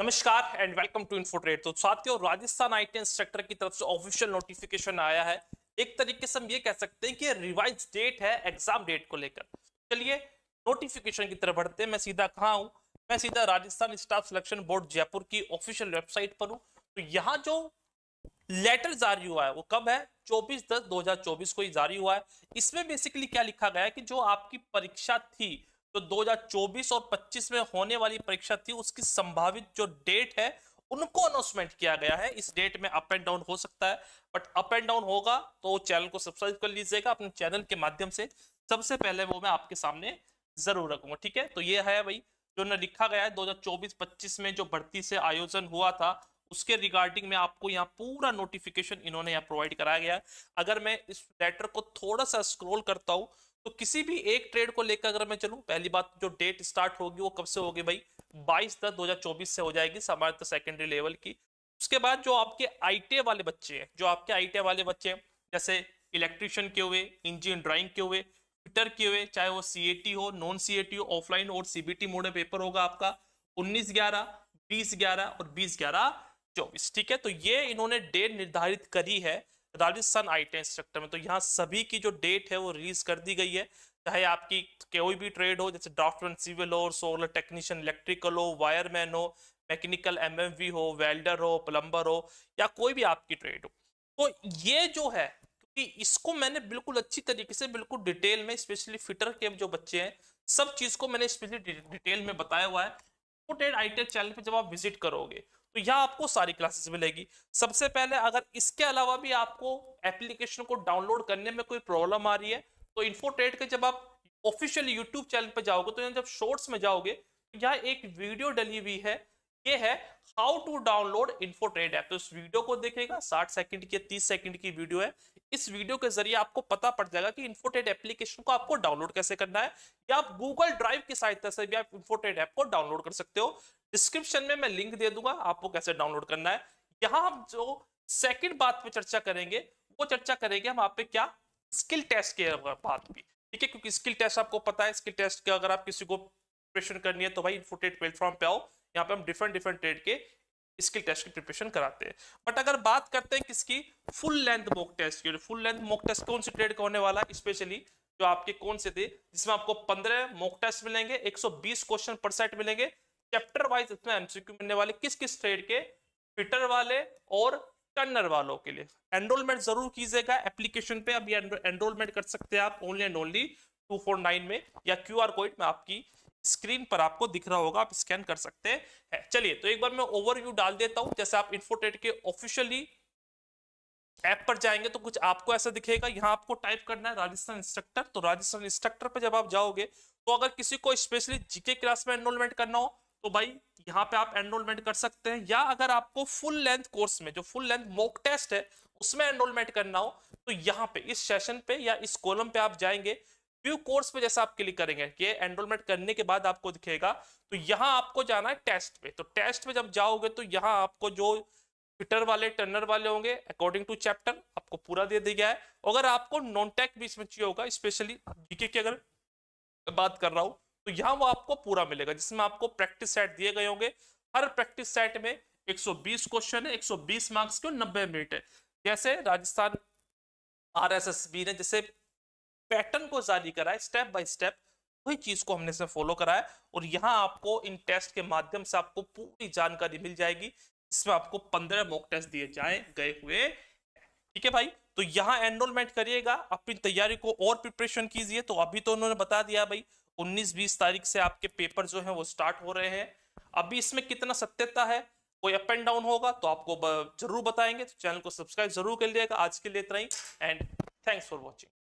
नमस्कार and welcome to इन्फोट्रेड तो साथियों राजस्थान आईटी इंस्ट्रक्टर की तरफ से ऑफिशियल नोटिफिकेशन आया है एक तरीके से हम ये कह सकते हैं कि रिवाइज डेट है एग्जाम डेट को लेकर चलिए नोटिफिकेशन की तरफ बढ़ते हैं मैं सीधा कहाँ हूँ मैं सीधा Rajasthan staff selection board Jaipur की ऑफिशियल वेबसाइट पर हूँ तो यहाँ जो लेटर जारी हुआ है वो कब है चौबीस दस दो को ही जारी हुआ है इसमें बेसिकली क्या लिखा गया है कि जो आपकी परीक्षा थी जो 2024 और 25 में होने वाली परीक्षा थी उसकी संभावित जो डेट है उनको अनाउंसमेंट किया गया है इस डेट में अप एंड डाउन हो सकता है बट अप एंड डाउन होगा तो चैनल को सब्सक्राइब कर लीजिएगा अपने चैनल के माध्यम से सबसे पहले वो मैं आपके सामने जरूर रखूंगा ठीक है तो ये है भाई जो ना लिखा गया है 2024-25 में जो भर्ती से आयोजन हुआ था उसके रिगार्डिंग में आपको यहाँ पूरा नोटिफिकेशन इन्होंने यहाँ प्रोवाइड कराया गया अगर मैं इस लेटर को थोड़ा सा स्क्रोल करता हूँ तो किसी भी एक ट्रेड को लेकर अगर मैं चलूं पहली बात जो डेट स्टार्ट होगी वो कब से होगी भाई 22 दस 2024 से हो जाएगी सामान्यतः सेकेंडरी लेवल की उसके बाद जो आपके आईटीए वाले बच्चे हैं जो आपके आईटीए वाले बच्चे हैं जैसे इलेक्ट्रिशियन के हुए इंजीनियर ड्राइंग के हुए फिटर के हुए चाहे वो सी हो नॉन सी हो ऑफलाइन और सीबीटी मोड में पेपर होगा आपका उन्नीस ग्यारह बीस ग्यारह और बीस ग्यारह चौबीस ठीक है तो ये इन्होंने डेट निर्धारित करी है राजस्थान सन आई टेन सेक्टर में तो यहाँ सभी की जो डेट है वो रिलीज कर दी गई है चाहे आपकी कोई भी ट्रेड हो जैसे ड्राफ्टमैन सिविल हो सोलर टेक्नीशियन इलेक्ट्रिकल हो वायरमैन हो मैकेनिकल एमएमवी हो वेल्डर हो प्लम्बर हो या कोई भी आपकी ट्रेड हो तो ये जो है क्योंकि इसको मैंने बिल्कुल अच्छी तरीके से बिल्कुल डिटेल में स्पेशली फिटर के जो बच्चे हैं सब चीज को मैंने स्पेशली डिटेल में बताया हुआ है ट्रेड आई चैनल पर जब आप विजिट करोगे तो यहाँ आपको सारी क्लासेस मिलेगी सबसे पहले अगर इसके अलावा भी आपको एप्लीकेशन को डाउनलोड करने में कोई प्रॉब्लम आ रही है तो इन्फोटेट के जब आप ऑफिशियल यूट्यूब चैनल पर जाओगे तो जब शॉर्ट्स में जाओगे तो यहाँ एक वीडियो डली हुई है ये है how to download info trade app तो इस वीडियो को देखेगा 60 सेकंड की 30 सेकंड की वीडियो है इस वीडियो के जरिए आपको पता पड़ जाएगा कि इन्फोटेड एप्लीकेशन को आपको डाउनलोड कैसे करना है या आप गूगल ड्राइव की सहायता से भी आप इन्फोटेड ऐप को डाउनलोड कर सकते हो डिस्क्रिप्शन में मैं लिंक दे दूंगा आपको कैसे डाउनलोड करना है यहाँ हम जो सेकंड बात पे चर्चा करेंगे वो चर्चा करेंगे हम आप पे क्या स्किल टेस्ट के बात भी ठीक है क्योंकि स्किल टेस्ट आपको पता है स्किल टेस्ट के अगर आप किसी को प्रिपरेशन करनी है तो भाई इन्फोटेड प्लेटफॉर्म पे आओ यहाँ पे हम डिफरेंट डिफरेंट ट्रेड के स्किल टेस्ट की प्रिपरेशन कराते हैं बट अगर बात करते हैं किसकी फुल लेंथ मोक टेस्ट की फुल लेंथ मोक टेस्ट कौन सी ट्रेड का होने वाला है स्पेशली जो आपके कौन से थे जिसमें आपको पंद्रह मोक टेस्ट मिलेंगे 120 क्वेश्चन पर सेट मिलेंगे चैप्टर वाइज इसमें एमसीक्यू मिलने वाले किस किस ट्रेड के फिटर वाले और टर्नर वालों के लिए एनरोलमेंट जरूर कीजिएगा एप्लीकेशन पे अभी एनरोलमेंट कर सकते हैं आप only and only two four nine में या क्यू आर कोड में आपकी स्क्रीन पर आपको दिख रहा होगा आप स्कैन कर सकते हैं चलिए तो एक बार मैं ओवरव्यू डाल देता हूं जैसे आप इन्फोटेट के ऑफिशियली ऐप पर जाएंगे तो कुछ आपको ऐसा दिखेगा यहाँ आपको टाइप करना है राजस्थान इंस्ट्रक्टर तो राजस्थान इंस्ट्रक्टर पर जब आप जाओगे तो अगर किसी को स्पेशली जीके क्लास में एनरोलमेंट करना हो तो भाई यहाँ पे आप एनरोलमेंट कर सकते हैं या अगर आपको फुल लेंथ कोर्स में जो फुल लेंथ मॉक टेस्ट है उसमें एनरोलमेंट करना हो तो यहाँ पे इस सेशन पे या इस कॉलम पे आप जाएंगे व्यू कोर्स पे जैसा आप क्लिक करेंगे ये एनरोलमेंट करने के बाद आपको दिखेगा तो यहाँ आपको जाना है टेस्ट पे तो टेस्ट पे जब जाओगे तो यहाँ आपको जो फिटर वाले टर्नर वाले होंगे अकॉर्डिंग टू चैप्टर आपको पूरा दे दिया गया है अगर आपको नॉन टेक भी इसमें चाहिए होगा स्पेशली जीके की अगर बात कर रहा हूँ तो यहाँ वो आपको पूरा मिलेगा जिसमें आपको प्रैक्टिस सेट दिए गए होंगे हर प्रैक्टिस सेट में 120 क्वेश्चन है 120 मार्क्स के 90 मिनट है जैसे राजस्थान आरएसएसबी ने जैसे पैटर्न को जारी करा है स्टेप बाय स्टेप वही चीज को हमने इसमें फॉलो करा है और यहाँ आपको इन टेस्ट के माध्यम से आपको पूरी जानकारी मिल जाएगी इसमें आपको पंद्रह मॉक टेस्ट दिए जाए गए हुए ठीक है भाई तो यहाँ एनरोलमेंट करिएगा अपनी तैयारी को और प्रिपरेशन कीजिए तो अभी तो उन्होंने बता दिया भाई 19-20 तारीख से आपके पेपर जो है वो स्टार्ट हो रहे हैं अभी इसमें कितना सत्यता है कोई अप एंड डाउन होगा तो आपको जरूर बताएंगे तो चैनल को सब्सक्राइब जरूर कर लिएगा आज के लिए इतना ही एंड थैंक्स फॉर वॉचिंग